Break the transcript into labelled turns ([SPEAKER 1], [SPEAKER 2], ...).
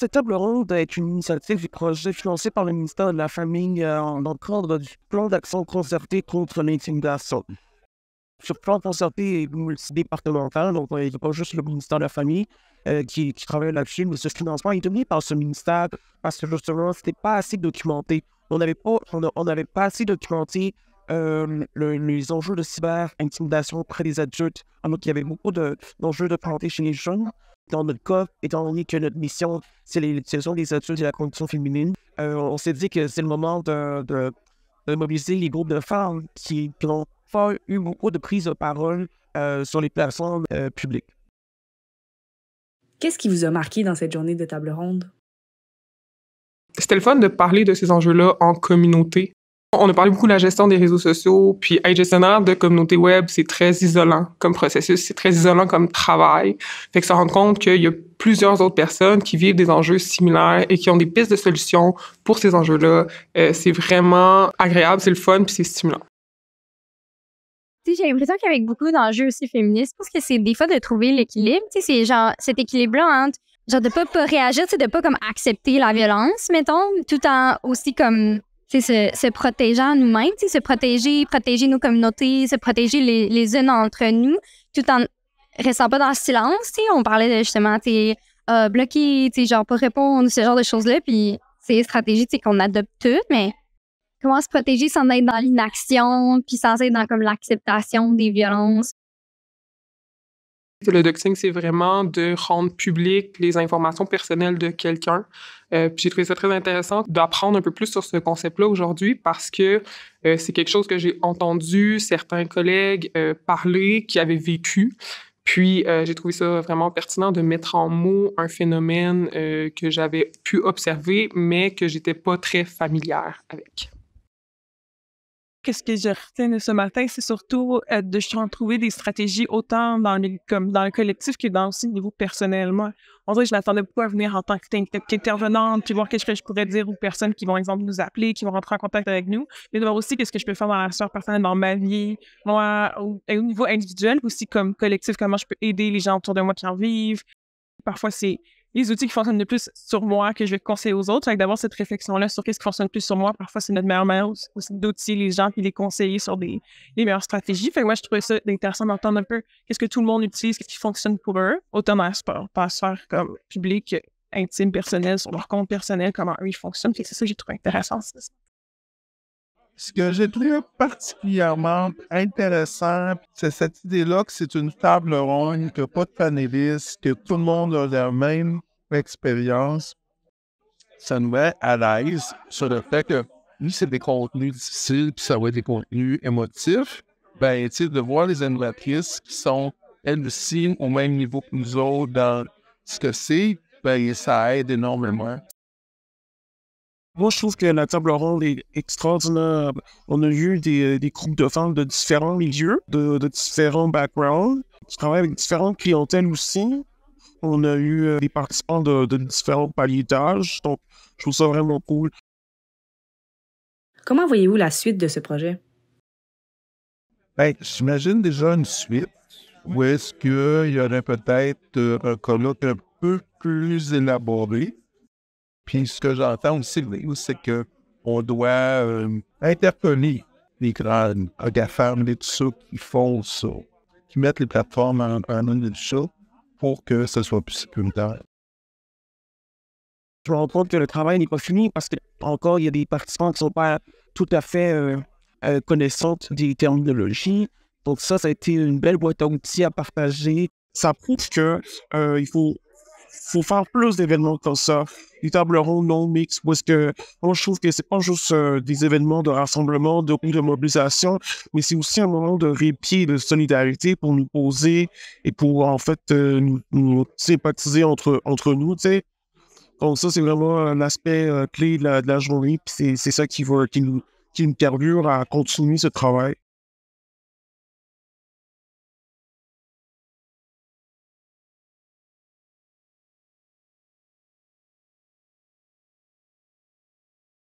[SPEAKER 1] cette table ronde est une initiative du projet financé par le ministère de la Famille euh, en dans le cadre du plan d'action concerté contre l'intimidation. Ce plan concerté est multi-départemental, donc il n'y a pas juste le ministère de la Famille euh, qui, travaille là-dessus, mais ce financement est donné par ce ministère parce que justement, ce n'était pas assez documenté. On n'avait pas, on, pas assez documenté euh, les enjeux de cyber-intimidation auprès des adultes, alors qu'il y avait beaucoup d'enjeux de, santé chez les jeunes dans notre cas, étant donné que notre mission, c'est l'utilisation des études de la condition féminine, euh, on s'est dit que c'est le moment de, mobiliser les groupes de femmes qui, n'ont ont pas eu beaucoup de prise de parole euh, sur les plateformes euh, publiques.
[SPEAKER 2] Qu'est-ce qui vous a marqué dans cette journée de table ronde?
[SPEAKER 3] C'était le fun de parler de ces enjeux-là en communauté. On a parlé beaucoup de la gestion des réseaux sociaux, puis être gestionnaire de communauté web, c'est très isolant comme processus, c'est très isolant comme travail. Fait que se rend compte qu'il y a plusieurs autres personnes qui vivent des enjeux similaires et qui ont des pistes de solutions pour ces enjeux-là, euh, c'est vraiment agréable, c'est le fun, puis c'est stimulant.
[SPEAKER 2] J'ai l'impression qu'avec beaucoup d'enjeux aussi féministes, pense que c'est des fois de trouver l'équilibre, c'est genre cet équilibre-là entre genre de pas, pas réagir, de pas comme accepter la violence, mettons, tout en aussi comme se, se protéger nous-mêmes, se protéger, protéger nos communautés, se protéger les, les unes entre nous, tout en restant pas dans le silence. On parlait justement, t'es euh, ah, bloqué, t'sais, genre pas répondre, ce genre de choses-là. Puis c'est une stratégie qu'on adopte toutes, mais comment se protéger sans être dans l'inaction, puis sans être dans comme l'acceptation des violences,
[SPEAKER 3] le doxing, c'est vraiment de rendre public les informations personnelles de quelqu'un. Euh, j'ai trouvé ça très intéressant d'apprendre un peu plus sur ce concept-là aujourd'hui parce que euh, c'est quelque chose que j'ai entendu certains collègues euh, parler qui avaient vécu. Puis j'ai trouvé ça vraiment pertinent de mettre en mots un phénomène que j'avais pu observer, mais que j'étais pas très familière avec
[SPEAKER 2] qu'est-ce que je retenu ce matin, c'est surtout euh, de trouver des stratégies autant dans, le comme dans le collectif que dans aussi le niveau personnel. Moi, on dirait que je m'attendais beaucoup à venir en tant qu'intervenante, puis voir qu'est-ce que je pourrais dire aux personnes qui vont, exemple, nous appeler, qui vont rentrer en contact avec nous, mais de voir aussi qu'est-ce que je peux faire dans la sphère personnelle, dans ma vie, moi, au, au niveau individuel, aussi comme collectif, comment je peux aider les gens autour de moi qui en vivent. Parfois, c'est les outils qui fonctionnent le plus sur moi que je vais conseiller aux autres. Fait d'avoir cette réflexion-là sur qu'est-ce qui fonctionne le plus sur moi, parfois c'est notre meilleure manière aussi d'outils, les gens qui les conseiller sur des, les meilleures stratégies. Fait que moi, je trouvais ça intéressant d'entendre un peu qu'est-ce que tout le monde utilise, qu'est-ce qui fonctionne pour eux, autant dans la sport, pas faire comme public, intime, personnel, sur leur compte personnel, comment eux ils fonctionnent. c'est ça que j'ai trouvé intéressant.
[SPEAKER 4] Ce que j'ai trouvé particulièrement intéressant, c'est cette idée-là que c'est une table ronde, que pas de panélistes, que tout le monde a la même expérience. Ça nous met à l'aise sur le fait que lui, c'est des contenus difficiles, puis ça va être des contenus émotifs. Ben, tu de voir les animatrices qui sont, elles aussi, au même niveau que nous autres dans ce que c'est, ben, ça aide
[SPEAKER 5] énormément. Moi, je trouve que la table ronde est extraordinaire. On a eu des, euh, groupes de femmes de différents milieux, de, différents backgrounds, qui travaillent avec différentes clientèles aussi. On a eu euh, des participants de, différents paliers d'âge, donc je trouve ça vraiment cool. Comment voyez-vous la
[SPEAKER 2] suite de ce projet?
[SPEAKER 4] Ben, j'imagine déjà une suite où est-ce qu'il y aurait peut-être euh, un colloque un peu plus élaboré puis ce que j'entends aussi, c'est qu'on doit euh, interpeller les grandes GAFAM, les tout ça qui font ça, qui mettent les plateformes en, de ça pour que ce soit plus sécuritaire.
[SPEAKER 1] Je me rends compte que le travail n'est pas fini parce qu'encore, il y a des participants qui ne sont pas tout à fait euh, euh, connaissants des terminologies. Donc ça, ça a été une belle boîte à outils à
[SPEAKER 5] partager. Ça prouve qu'il il faut faut faire plus d'événements comme ça, des tables rondes non mix parce que moi, je trouve que c'est pas juste euh, des événements de rassemblement, de, de mobilisation, mais c'est aussi un moment de répit, de solidarité pour nous poser et pour, en fait, euh, nous, sympathiser entre, entre nous, tu sais. Donc, ça, c'est vraiment l'aspect euh, clé de la, journée, puis c'est ça qui, va, qui, nous, qui nous perdure à continuer ce travail.